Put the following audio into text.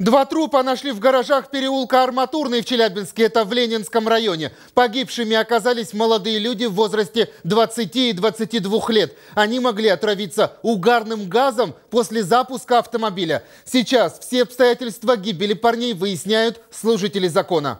Два трупа нашли в гаражах переулка Арматурный в Челябинске, это в Ленинском районе. Погибшими оказались молодые люди в возрасте 20 и 22 лет. Они могли отравиться угарным газом после запуска автомобиля. Сейчас все обстоятельства гибели парней выясняют служители закона.